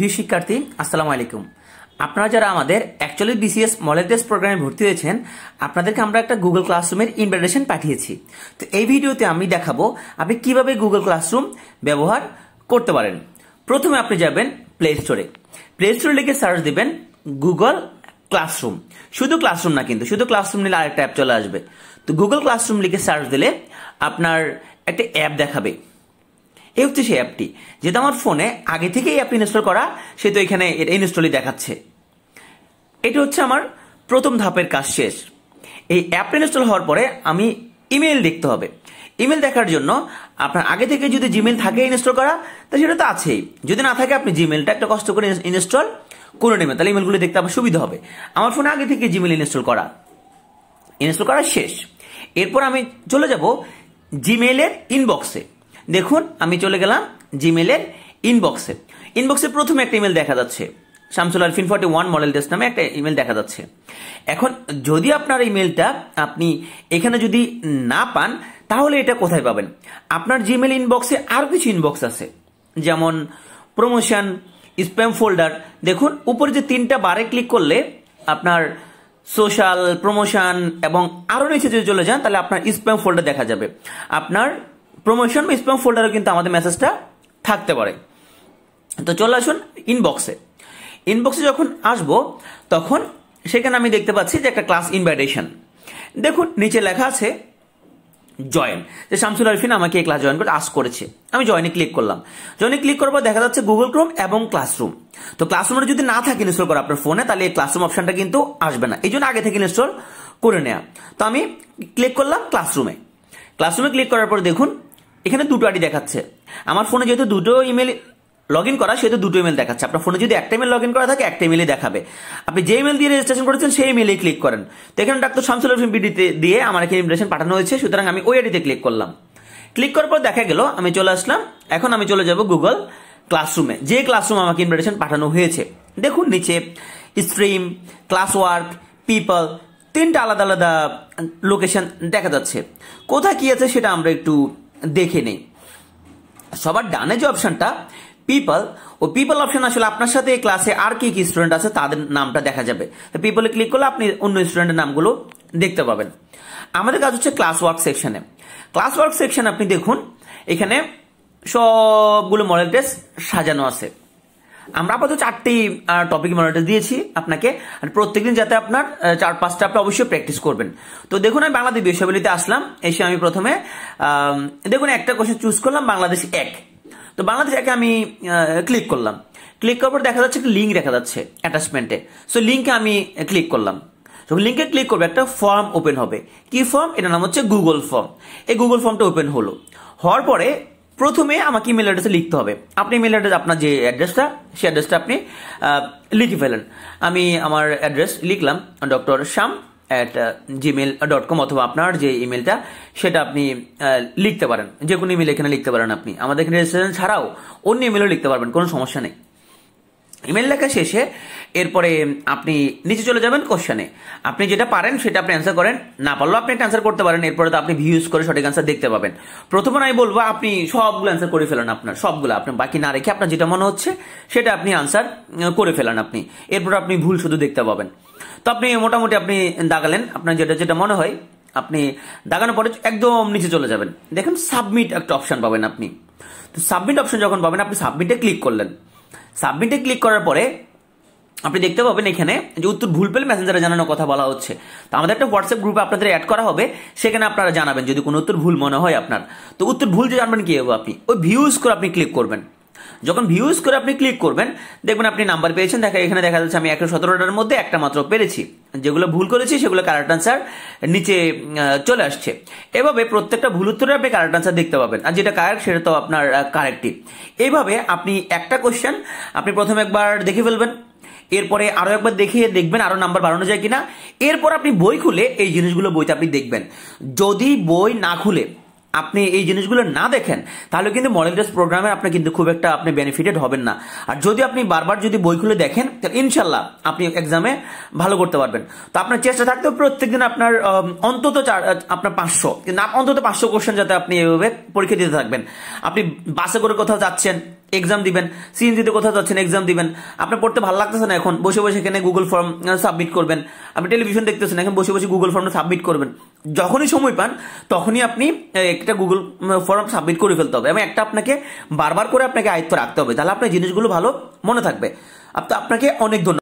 প্রিয় শিক্ষার্থী আসসালামু আলাইকুম আপনারা যারা আমাদের অ্যাকচুয়ালি বিসিএস মলের প্রোগ্রামে ভর্তি হয়েছেন আপনাদেরকে আমরা একটা গুগল ক্লাসরুমের ইনভাইটেশন পাঠিয়েছি তো এই ভিডিওতে আমি দেখাবো আপনি কিভাবে গুগল ক্লাসরুম ব্যবহার করতে পারেন প্রথমে আপনি যাবেন প্লে স্টোরে প্লে স্টোরে লিখে সার্চ দিবেন গুগল ক্লাসরুম শুধু ক্লাসরুম না কিন্তু শুধু ক্লাসরুম নিলে আরেকটা অ্যাপ চলে আসবে তো গুগল ক্লাসরুম লিখে সার্চ দিলে আপনার একটা অ্যাপ দেখাবে এই হচ্ছে সেই অ্যাপটি যেহেতু আমার ফোনে আগে থেকেই অ্যাপটি ইনস্টল করা সে তো এখানে এটা ইনস্টলই দেখাচ্ছে এটা হচ্ছে আমার প্রথম ধাপের কাজ শেষ এই অ্যাপ ইনস্টল হওয়ার পরে আমি ইমেল দেখতে হবে ইমেল দেখার জন্য আপনার আগে থেকে যদি জিমেল থাকে ইনস্টল করা তা সেটা তো আছেই যদি না থাকে আপনি জিমেলটা একটা কষ্ট করে ইনস্টল করে নেবেন তাহলে ইমেলগুলো দেখতে আমার সুবিধা হবে আমার ফোনে আগে থেকে জিমেল ইনস্টল করা ইনস্টল করা শেষ এরপর আমি চলে যাব জিমেলের ইনবক্সে দেখুন আমি চলে গেলাম জিমেলের ইনবক্সে ইনবক্সে প্রথমে একটা ইমেল দেখা যাচ্ছে Shamsul Alfin forty one model test নামে একটা ইমেল দেখা যাচ্ছে এখন যদি আপনার ইমেলটা আপনি এখানে যদি না পান তাহলে এটা কোথায় পাবেন আপনার জিমেল ইনবক্সে আর কিছু ইনবক্স আছে যেমন প্রমোশন স্প্যাম ফোল্ডার দেখুন উপরে যে তিনটা বারে ক্লিক করলে আপনার সোশ্যাল প্রমোশন এবং আরও নিচে যদি চলে যান তাহলে আপনার স্প্যাম ফোল্ডার দেখা যাবে আপনার প্রমোশন বা স্প্যাম ফোল্ডারও কিন্তু আমাদের মেসেজটা থাকতে পারে তো চলে আসুন ইনবক্সে ইনবক্সে যখন আসব তখন সেখানে আমি দেখতে পাচ্ছি যে একটা ক্লাস ইনভাইটেশন দেখুন নিচে লেখা আছে জয়েন যে শামসুল আরফিন আমাকে এই ক্লাস জয়েন করে আস করেছে আমি জয়েনে ক্লিক করলাম জয়েনে ক্লিক করার পর দেখা যাচ্ছে গুগল ক্রোম এবং ক্লাসরুম তো ক্লাসরুমের যদি না থাকে ইনস্টল করা আপনার ফোনে তাহলে এই ক্লাসরুম অপশনটা কিন্তু আসবে না এই জন্য আগে থেকে ইনস্টল করে নেওয়া তো আমি ক্লিক করলাম ক্লাসরুমে ক্লাসরুমে ক্লিক করার পর দেখুন এখানে দুটো আইডি দেখাচ্ছে আমার ফোনে যেহেতু দুটো ইমেল লগ ইন করা সেহেতু দুটো ইমেল দেখাচ্ছে আপনার ফোনে যদি একটা ইমেল লগ ইন করা থাকে একটা ইমেলই দেখাবে আপনি যে ইমেল দিয়ে রেজিস্ট্রেশন করেছেন সেই ইমেলে ক্লিক করেন তো এখানে ডাক্তার শামসুল হোসেন বিডিতে দিয়ে আমার এখানে ইমপ্রেশন পাঠানো হয়েছে সুতরাং আমি ওই আইডিতে ক্লিক করলাম ক্লিক করার পর দেখা গেল আমি চলে আসলাম এখন আমি চলে যাব গুগল ক্লাসরুমে যে ক্লাসরুম আমাকে ইনভাইটেশন পাঠানো হয়েছে দেখুন নিচে স্ট্রিম ক্লাস ওয়ার্ক পিপল তিনটা আলাদা আলাদা লোকেশন দেখা যাচ্ছে কোথায় কি আছে সেটা আমরা একটু দেখে নেই সবার ডানে যে অপশনটা পিপল ও পিপল অপশন আসলে আপনার সাথে এই ক্লাসে আর কি কি স্টুডেন্ট আছে তাদের নামটা দেখা যাবে পিপলে ক্লিক করলে আপনি অন্য স্টুডেন্টের নামগুলো দেখতে পাবেন আমাদের কাজ হচ্ছে ক্লাস ওয়ার্ক সেকশনে ক্লাস ওয়ার্ক সেকশন আপনি দেখুন এখানে সবগুলো মডেল টেস্ট সাজানো আছে আমরা আপাতত চারটি টপিক মনিটর দিয়েছি আপনাকে আর প্রত্যেকদিন যাতে আপনার চার পাঁচটা আপনি অবশ্যই প্র্যাকটিস করবেন তো দেখুন আমি বাংলাদেশ বিষয়াবলিতে আসলাম এসে আমি প্রথমে দেখুন একটা কোশ্চেন চুজ করলাম বাংলাদেশ এক তো বাংলাদেশ একে আমি ক্লিক করলাম ক্লিক করার পর দেখা যাচ্ছে একটা লিঙ্ক দেখা যাচ্ছে অ্যাটাচমেন্টে সো লিঙ্কে আমি ক্লিক করলাম লিঙ্কে ক্লিক করবে একটা ফর্ম ওপেন হবে কি ফর্ম এটার নাম হচ্ছে গুগল ফর্ম এই গুগল ফর্মটা ওপেন হলো হওয়ার পরে প্রথমে আমাকে ইমেল অ্যাড্রেসে লিখতে হবে আপনি ইমেল অ্যাড্রেস আপনার যে অ্যাড্রেসটা সেই অ্যাড্রেসটা আপনি লিখে ফেলেন আমি আমার অ্যাড্রেস লিখলাম doctor Shyam at Gmail dot com অথবা আপনার যে ইমেলটা সেটা আপনি লিখতে পারেন যে কোনো ইমেল এখানে লিখতে পারেন আপনি আমাদের এখানে রেজিস্ট্রেশন ছাড়াও অন্য ইমেলও লিখতে পারবেন কোনো সমস্যা নেই ইমেল লেখা শেষে এরপরে আপনি নিচে চলে যাবেন কোশ্চানে আপনি যেটা পারেন সেটা আপনি অ্যান্সার করেন না পারলেও আপনি একটা অ্যান্সার করতে পারেন এরপরে তো আপনি ভিউজ করে সঠিক অ্যান্সার দেখতে পাবেন প্রথমে আমি বলবো আপনি সবগুলো অ্যান্সার করে ফেলেন আপনার সবগুলো আপনি বাকি না রেখে আপনার যেটা মনে হচ্ছে সেটা আপনি অ্যান্সার করে ফেলেন আপনি এরপর আপনি ভুল শুধু দেখতে পাবেন তো আপনি মোটামুটি আপনি দাগালেন আপনার যেটা যেটা মনে হয় আপনি দাগানোর পরে একদম নিচে চলে যাবেন দেখেন সাবমিট একটা অপশান পাবেন আপনি তো সাবমিট অপশন যখন পাবেন আপনি সাবমিটে ক্লিক করলেন সাবমিটে ক্লিক করার পরে আপনি দেখতে পাবেন এখানে যে উত্তর ভুল পেলে মেসেঞ্জারে জানানোর কথা বলা হচ্ছে তো আমাদের একটা হোয়াটসঅ্যাপ গ্রুপে আপনাদের অ্যাড করা হবে সেখানে আপনারা জানাবেন যদি কোনো উত্তর ভুল মনে হয় আপনার তো উত্তর ভুল যে জানবেন কী হবে আপনি ওই ভিউজ করে আপনি ক্লিক করবেন যখন ভিউজ করে আপনি ক্লিক করবেন দেখবেন আপনি নাম্বার পেয়েছেন দেখা এখানে দেখা যাচ্ছে আমি একশো সতেরোটার মধ্যে একটা মাত্র পেরেছি যেগুলো ভুল করেছি সেগুলো কারেক্ট আনসার নিচে চলে আসছে এভাবে প্রত্যেকটা ভুল উত্তরে আপনি কারেক্ট আনসার দেখতে পাবেন আর যেটা কারেক্ট সেটা তো আপনার কারেক্টই এইভাবে আপনি একটা কোশ্চেন আপনি প্রথম একবার দেখে ফেলবেন এরপরে আরো একবার দেখিয়ে দেখবেন আরো নাম্বার বাড়ানো যায় কিনা এরপর আপনি বই খুলে এই জিনিসগুলো বইতে আপনি দেখবেন যদি বই না খুলে আপনি এই জিনিসগুলো না দেখেন তাহলে কিন্তু মডেল ড্রেস প্রোগ্রামে আপনি কিন্তু খুব একটা আপনি বেনিফিটেড হবেন না আর যদি আপনি বারবার যদি বইগুলো দেখেন তাহলে ইনশাল্লাহ আপনি এক্সামে ভালো করতে পারবেন তো আপনার চেষ্টা থাকতে প্রত্যেকদিন আপনার অন্তত চার আপনার পাঁচশো অন্তত পাঁচশো কোশ্চেন যাতে আপনি এভাবে পরীক্ষা দিতে থাকবেন আপনি বাসে করে কোথাও যাচ্ছেন এক্সাম দিবেন সিএনজিতে কোথাও যাচ্ছেন এক্সাম দিবেন আপনার পড়তে ভালো লাগতেছে না এখন বসে বসে এখানে গুগল ফর্ম সাবমিট করবেন আপনি টেলিভিশন দেখতেছেন এখন বসে বসে গুগল ফর্মটা সাবমিট করবেন যখনই সময় পান তখনই আপনি একটা গুগল ফর্ম সাবমিট করে ফেলতে হবে এবং একটা আপনাকে বারবার করে আপনাকে আয়ত্ত রাখতে হবে তাহলে আপনার জিনিসগুলো ভালো মনে থাকবে আপনাকে অনেক ধন্যবাদ